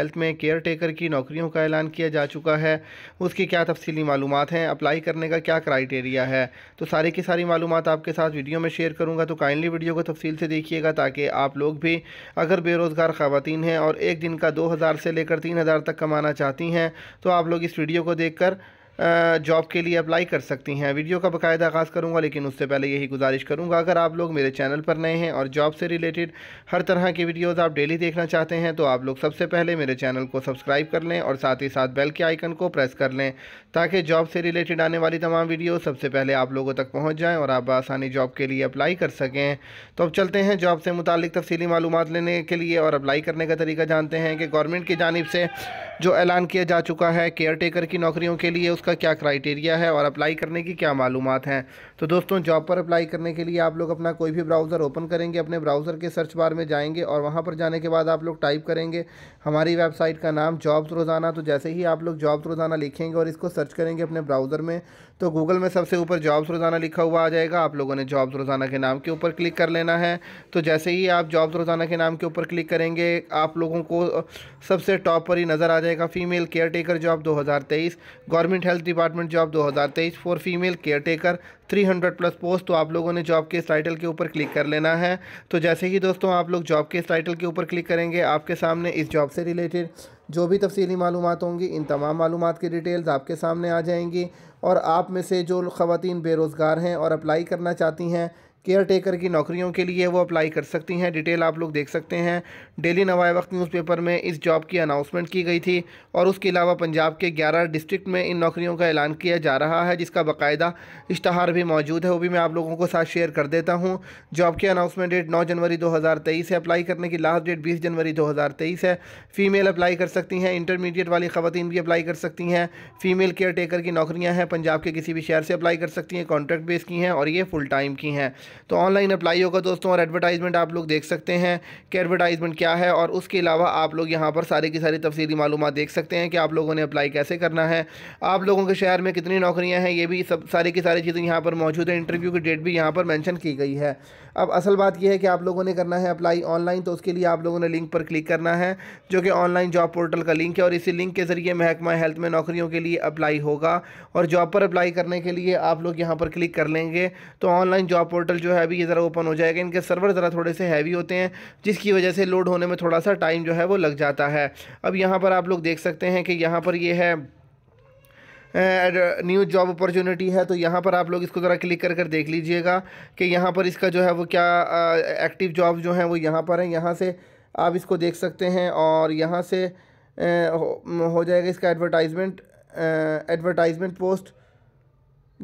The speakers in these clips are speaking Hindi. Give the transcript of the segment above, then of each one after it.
हेल्थ में केयर टेकर की नौकरियों का ऐलान किया जा चुका है उसकी क्या तफसली मालूम हैं अप्लाई करने का क्या क्राइटेरिया है तो सारी की सारी मालूम आपके साथ वीडियो में शेयर करूँगा तो काइंडली वीडियो को तफसील से देखिएगा ताकि आप लोग भी अगर बेरोज़गार खातन हैं और एक दिन का दो हज़ार से लेकर तीन हज़ार तक कमाना चाहती हैं तो आप लोग इस वीडियो को देख कर जॉब के लिए अप्लाई कर सकती हैं वीडियो का बाकायदा आगाज़ करूँगा लेकिन उससे पहले यही गुजारिश करूँगा अगर आप लोग मेरे चैनल पर नए हैं और जॉब से रिलेटेड हर तरह की वीडियोज़ आप डेली देखना चाहते हैं तो आप लोग सबसे पहले मेरे चैनल को सब्सक्राइब कर लें और साथ ही साथ बेल के आइकन को प्रेस कर लें ताकि जॉब से रिलेटेड आने वाली तमाम वीडियो सबसे पहले आप लोगों तक पहुँच जाएँ और आप आसानी जॉब के लिए अप्लाई कर सकें तो अब चलते हैं जॉब से मुतल तफसली मालूम लेने के लिए और अप्लाई करने का तरीका जानते हैं कि गवर्नमेंट की जानब से जो ऐलान किया जा चुका है केयर टेकर की नौकरियों के लिए उसका क्या क्राइटेरिया है और अप्लाई करने की क्या मालूम हैं तो दोस्तों जॉब पर अप्लाई करने के लिए आप लोग अपना कोई भी ब्राउज़र ओपन करेंगे अपने ब्राउज़र के सर्च बार में जाएंगे और वहाँ पर जाने के बाद आप लोग टाइप करेंगे हमारी वेबसाइट का नाम जॉब्स रोज़ाना तो जैसे ही आप लोग जॉब्स रोज़ाना लिखेंगे और इसको सर्च करेंगे अपने ब्राउज़र में तो गूगल में सबसे ऊपर जॉब्स रोज़ाना लिखा हुआ आ जाएगा आप लोगों ने जॉब्स रोज़ाना के नाम के ऊपर क्लिक कर लेना है तो जैसे ही आप जॉब्स रोज़ाना के नाम के ऊपर क्लिक करेंगे आप लोगों को सबसे टॉप पर ही नज़र आ जाएगा रहेगा female caretaker job 2023 government health department job 2023 for female caretaker 300 plus post तो आप लोगों ने जॉब के इस टाइटल के ऊपर क्लिक कर लेना है तो जैसे ही दोस्तों आप लोग जॉब के इस टाइटल के ऊपर क्लिक करेंगे आपके सामने इस जॉब से रिलेटेड जो भी तफसली मालूम होंगी इन तमाम मालूम की डिटेल्स आपके सामने आ जाएंगी और आप में से जो ख़वान बेरोज़गार हैं और अप्लाई करना चाहती हैं केयर टेकर की नौकरियों के लिए वो अप्लाई कर सकती हैं डिटेल आप लोग देख सकते हैं डेली नवाए वक्त न्यूज़पेपर में इस जॉब की अनाउंसमेंट की गई थी और उसके अलावा पंजाब के 11 डिस्ट्रिक्ट में इन नौकरियों का ऐलान किया जा रहा है जिसका बाकायदा इश्तहार भी मौजूद है वो भी मैं आप लोगों को साथ शेयर कर देता हूँ जॉब की अनाउंसमेंट डेट नौ जनवरी दो है अप्लाई करने की लास्ट डेट बीस जनवरी दो है फ़ीमेल अप्लाई कर सकती हैं इंटरमीडिएट वाली ख़वान भी अप्लाई कर सकती हैं फ़ीमेल केयर टेकर की नौकरियाँ हैं पंजाब के किसी भी शहर से अप्लाई कर सकती हैं कॉन्ट्रैक्ट बेस की हैं और ये फुल टाइम की हैं तो ऑनलाइन अप्लाई होगा दोस्तों और एडवर्टाइजमेंट आप लोग देख सकते हैं कि एडवर्टाइजमेंट क्या है और उसके अलावा आप लोग यहाँ पर सारी की सारी तफसीली मालूम देख सकते हैं कि आप लोगों ने अप्लाई कैसे करना है आप लोगों के शहर में कितनी नौकरियाँ हैं ये भी सब सारी की सारी चीज़ें यहाँ पर मौजूद हैं इंटरव्यू की डेट भी यहाँ पर मैंशन की गई है अब असल बात यह है कि आप लोगों ने करना है अप्लाई ऑनलाइन तो उसके लिए आप लोगों ने लिंक पर क्लिक करना है जो कि ऑनलाइन जॉब पोर्टल का लिंक है और इसी लिंक के ज़रिए महकमा हेल्थ में नौकरियों के लिए अप्लाई होगा और जॉब पर अप्लाई करने के लिए आप लोग यहाँ पर क्लिक कर लेंगे तो ऑनलाइन जॉब पोर्टल जो है अभी ये ज़रा ओपन हो जाएगा इनके सर्वर ज़रा थोड़े से हैवी होते हैं जिसकी वजह से लोड होने में थोड़ा सा टाइम जो है वो लग जाता है अब यहाँ पर आप लोग देख सकते हैं कि यहाँ पर ये है न्यू जॉब अपॉर्चुनिटी है तो यहाँ पर आप लोग इसको ज़रा क्लिक कर कर देख लीजिएगा कि यहाँ पर इसका जो है वो क्या एक्टिव जॉब जो है वो यहाँ पर है यहाँ से आप इसको देख सकते हैं और यहाँ से हो, हो जाएगा इसका एडवर्टाइजमेंट एडवर्टाइजमेंट पोस्ट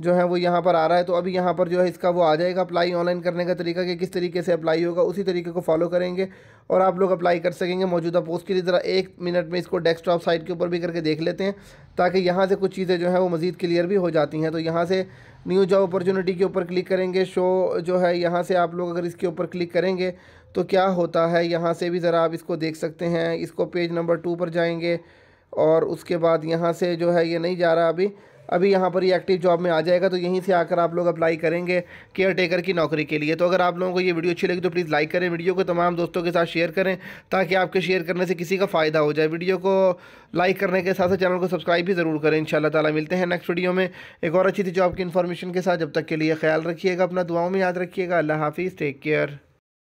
जो है वो यहाँ पर आ रहा है तो अभी यहाँ पर जो है इसका वो आ जाएगा अप्लाई ऑनलाइन करने का तरीका कि किस तरीके से अप्लाई होगा उसी तरीके को फॉलो करेंगे और आप लोग अप्लाई कर सकेंगे मौजूदा पोस्ट के लिए ज़रा एक मिनट में इसको डेस्कटॉप साइट के ऊपर भी करके देख लेते हैं ताकि यहाँ से कुछ चीज़ें जो है वो मज़ीद क्लियर भी हो जाती हैं तो यहाँ से न्यू जॉब अपॉर्चुनिटी के ऊपर क्लिक करेंगे शो जो है यहाँ से आप लोग अगर इसके ऊपर क्लिक करेंगे तो क्या होता है यहाँ से भी ज़रा आप इसको देख सकते हैं इसको पेज नंबर टू पर जाएंगे और उसके बाद यहाँ से जो है ये नहीं जा रहा अभी अभी यहाँ पर ये एक्टिव जॉब में आ जाएगा तो यहीं से आकर आप लोग अप्लाई करेंगे केयर टेकर की नौकरी के लिए तो अगर आप लोगों को ये वीडियो अच्छी लगी तो प्लीज़ लाइक करें वीडियो को तमाम दोस्तों के साथ शेयर करें ताकि आपके शेयर करने से किसी का फ़ायदा हो जाए वीडियो को लाइक करने के साथ साथ चैनल को सब्सक्राइब भी ज़रूर करें इन ताला मिलते हैं नेक्स्ट वीडियो में एक और अच्छी सी जॉब की इन्फॉर्मेशन के साथ जब तक के लिए ख्याल रखिएगा अपना दुआओं में याद रखिएगा अल्लाह हाफिज़ टेक केयर